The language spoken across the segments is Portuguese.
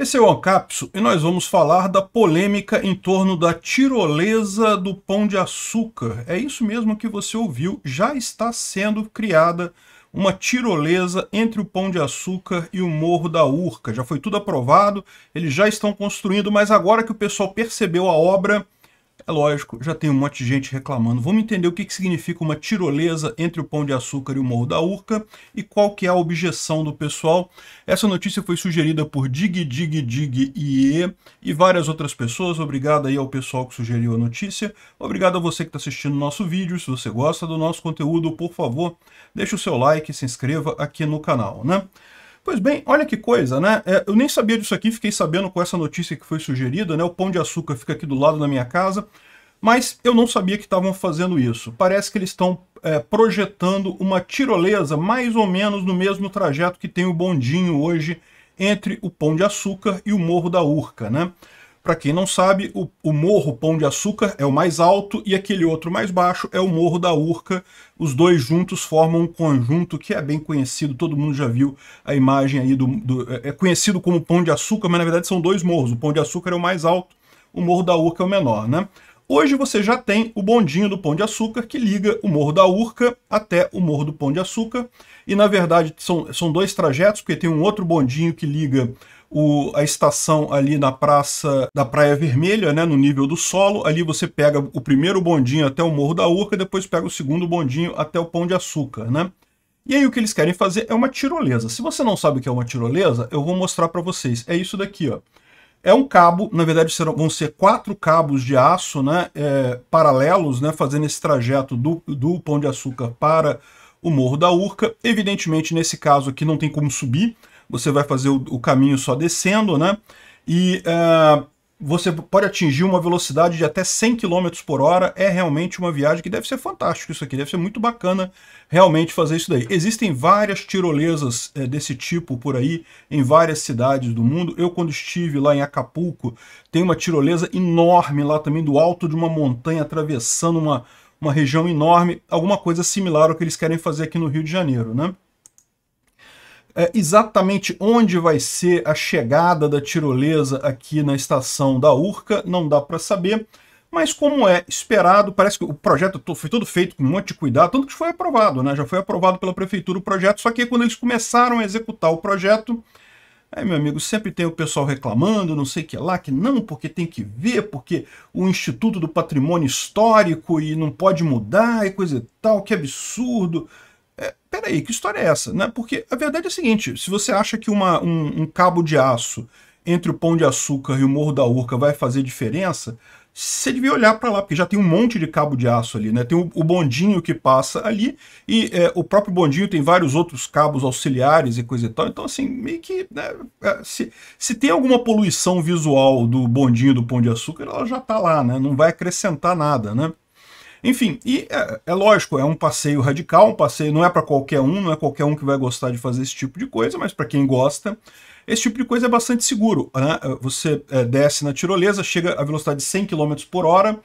Esse é o Ancapso e nós vamos falar da polêmica em torno da tirolesa do pão de açúcar. É isso mesmo que você ouviu, já está sendo criada uma tirolesa entre o Pão de Açúcar e o Morro da Urca. Já foi tudo aprovado, eles já estão construindo, mas agora que o pessoal percebeu a obra, é lógico, já tem um monte de gente reclamando. Vamos entender o que, que significa uma tirolesa entre o Pão de Açúcar e o Morro da Urca e qual que é a objeção do pessoal. Essa notícia foi sugerida por Dig Dig Dig IE e várias outras pessoas. Obrigado aí ao pessoal que sugeriu a notícia. Obrigado a você que está assistindo o nosso vídeo. Se você gosta do nosso conteúdo, por favor, deixe o seu like e se inscreva aqui no canal, né? Pois bem, olha que coisa, né? É, eu nem sabia disso aqui, fiquei sabendo com essa notícia que foi sugerida, né? O Pão de Açúcar fica aqui do lado da minha casa, mas eu não sabia que estavam fazendo isso. Parece que eles estão é, projetando uma tirolesa mais ou menos no mesmo trajeto que tem o bondinho hoje entre o Pão de Açúcar e o Morro da Urca, né? Para quem não sabe, o, o, morro Pão de Açúcar é o mais alto e aquele outro mais baixo é o morro da Urca. Os dois juntos formam um conjunto que é bem conhecido, todo mundo já viu a imagem aí do, do é, é conhecido como Pão de Açúcar, mas na verdade são dois morros. O Pão de Açúcar é o mais alto, o morro da Urca é o menor, né? Hoje você já tem o bondinho do Pão de Açúcar que liga o Morro da Urca até o Morro do Pão de Açúcar. E na verdade são, são dois trajetos, porque tem um outro bondinho que liga o, a estação ali na praça da Praia Vermelha, né, no nível do solo. Ali você pega o primeiro bondinho até o Morro da Urca, depois pega o segundo bondinho até o Pão de Açúcar, né? E aí o que eles querem fazer é uma tirolesa. Se você não sabe o que é uma tirolesa, eu vou mostrar para vocês. É isso daqui, ó. É um cabo, na verdade serão, vão ser quatro cabos de aço, né, é, paralelos, né, fazendo esse trajeto do, do Pão de Açúcar para o Morro da Urca. Evidentemente, nesse caso aqui não tem como subir, você vai fazer o, o caminho só descendo, né? E uh, você pode atingir uma velocidade de até 100 km por hora. É realmente uma viagem que deve ser fantástica. isso aqui. Deve ser muito bacana realmente fazer isso daí. Existem várias tirolesas é, desse tipo por aí, em várias cidades do mundo. Eu, quando estive lá em Acapulco, tem uma tirolesa enorme lá também, do alto de uma montanha, atravessando uma, uma região enorme. Alguma coisa similar ao que eles querem fazer aqui no Rio de Janeiro, né? é, exatamente onde vai ser a chegada da tirolesa aqui na estação da Urca, não dá para saber. Mas como é esperado, parece que o projeto foi todo feito com um monte de cuidado, tanto que foi aprovado, né? Já foi aprovado pela prefeitura o projeto, só que quando eles começaram a executar o projeto, Aí, meu amigo, sempre tem o pessoal reclamando, não sei o que lá, que não, porque tem que ver, porque o Instituto do Patrimônio Histórico e não pode mudar e coisa e tal, que absurdo peraí, que história é essa? Né? Porque a verdade é a seguinte, se você acha que uma, um, um cabo de aço entre o Pão de Açúcar e o Morro da Urca vai fazer diferença, você devia olhar para lá, porque já tem um monte de cabo de aço ali, né? Tem o, o bondinho que passa ali, e é, o próprio bondinho tem vários outros cabos auxiliares e coisa e tal. Então, assim, meio que. Né, é, se, se tem alguma poluição visual do bondinho do Pão de Açúcar, ela já está lá, né? Não vai acrescentar nada, né? Enfim, e é, é, lógico, é um passeio radical, um passeio não é para qualquer um, não é qualquer um que vai gostar de fazer esse tipo de coisa, mas para quem gosta, esse tipo de coisa é bastante seguro. Né? É, você é, desce na tirolesa, chega a velocidade de 100 km por hora,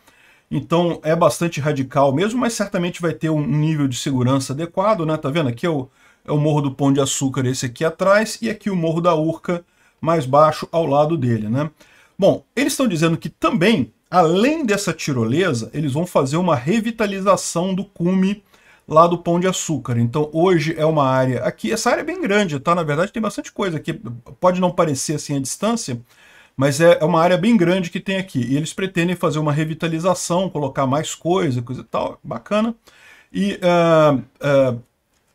então é bastante radical mesmo, mas certamente vai ter um nível de segurança adequado, né? Tá vendo? Aqui é o, é o Morro do Pão de Açúcar, esse aqui atrás, e aqui o Morro da Urca, mais baixo, ao lado dele, né? Bom, eles estão dizendo que também Além dessa tirolesa, eles vão fazer uma revitalização do cume lá do Pão de Açúcar. Então hoje é uma área aqui, essa área é bem grande, tá? Na verdade tem bastante coisa aqui, pode não parecer assim a distância, mas é, é uma área bem grande que tem aqui. E eles pretendem fazer uma revitalização, colocar mais coisa, coisa e tal, bacana. E uh, uh,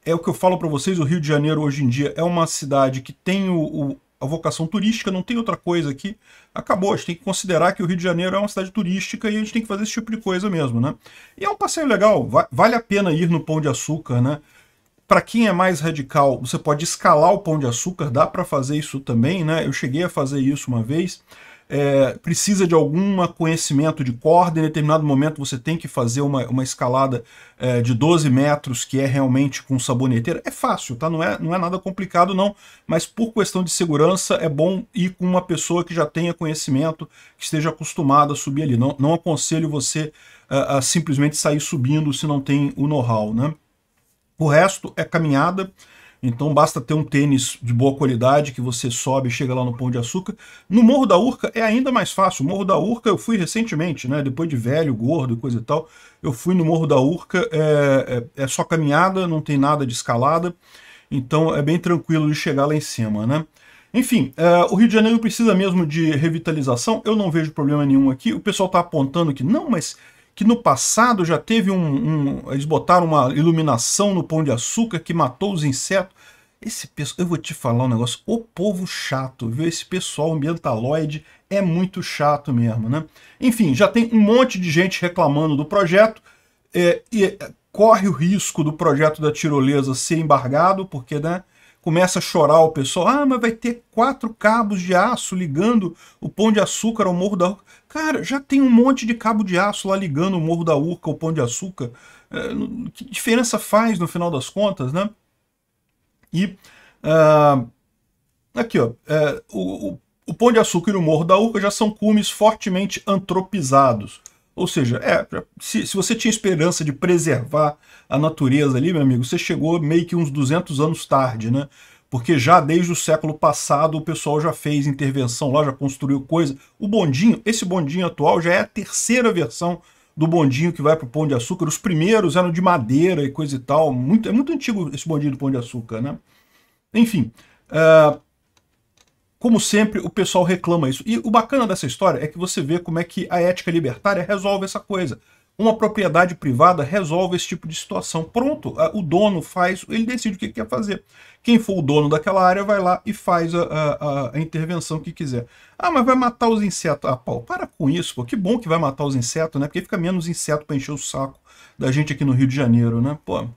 é o que eu falo para vocês, o Rio de Janeiro hoje em dia é uma cidade que tem o, o a vocação turística, não tem outra coisa aqui. Acabou, a gente tem que considerar que o Rio de Janeiro é uma cidade turística e a gente tem que fazer esse tipo de coisa mesmo, né? E é um passeio legal, vale a pena ir no Pão de Açúcar, né? Para quem é mais radical, você pode escalar o Pão de Açúcar, dá para fazer isso também, né? Eu cheguei a fazer isso uma vez é, precisa de algum conhecimento de corda, em determinado momento você tem que fazer uma, uma escalada é, de 12 metros, que é realmente com saboneteira, é fácil, tá? Não é, não é nada complicado não, mas por questão de segurança é bom ir com uma pessoa que já tenha conhecimento, que esteja acostumada a subir ali. Não, não aconselho você a simplesmente sair subindo se não tem o know-how, né? O resto é caminhada, então basta ter um tênis de boa qualidade que você sobe e chega lá no Pão de Açúcar. No Morro da Urca é ainda mais fácil. O Morro da Urca eu fui recentemente, né? Depois de velho, gordo e coisa e tal. Eu fui no Morro da Urca, é, é, é só caminhada, não tem nada de escalada. Então é bem tranquilo de chegar lá em cima, né? Enfim, é, o Rio de Janeiro precisa mesmo de revitalização, eu não vejo problema nenhum aqui. O pessoal está apontando que não, mas que no passado já teve um, um, Eles botaram uma iluminação no Pão de Açúcar que matou os insetos. Esse pessoal, eu vou te falar um negócio, o povo chato, viu? Esse pessoal ambientaloide é muito chato mesmo, né? Enfim, já tem um monte de gente reclamando do projeto é, e é, corre o risco do projeto da tirolesa ser embargado, porque, né? começa a chorar o pessoal. Ah, mas vai ter quatro cabos de aço ligando o Pão de Açúcar ao Morro da Urca. Cara, já tem um monte de cabo de aço lá ligando o Morro da Urca ao Pão de Açúcar. É, que diferença faz no final das contas, né? E uh, aqui, ó, é, o, o, o Pão de Açúcar e o Morro da Urca já são cumes fortemente antropizados. Ou seja, é, se, se você tinha esperança de preservar a natureza ali, meu amigo, você chegou meio que uns 200 anos tarde, né? Porque já desde o século passado o pessoal já fez intervenção lá, já construiu coisa. O bondinho, esse bondinho atual já é a terceira versão do bondinho que vai para o Pão de Açúcar. Os primeiros eram de madeira e coisa e tal. Muito, é muito antigo esse bondinho do Pão de Açúcar, né? Enfim, uh, como sempre, o pessoal reclama isso. E o bacana dessa história é que você vê como é que a ética libertária resolve essa coisa. Uma propriedade privada resolve esse tipo de situação. Pronto, o dono faz, ele decide o que quer fazer. Quem for o dono daquela área vai lá e faz a, a, a intervenção que quiser. Ah, mas vai matar os insetos. Ah, pau! para com isso, pô. Que bom que vai matar os insetos, né? Porque fica menos inseto para encher o saco da gente aqui no Rio de Janeiro, né? Pô,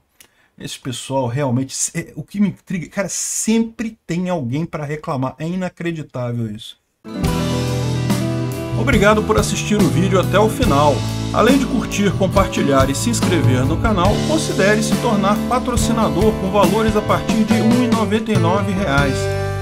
esse pessoal realmente. O que me intriga. Cara, sempre tem alguém para reclamar. É inacreditável isso. Obrigado por assistir o vídeo até o final. Além de curtir, compartilhar e se inscrever no canal, considere se tornar patrocinador com valores a partir de R$ 1,99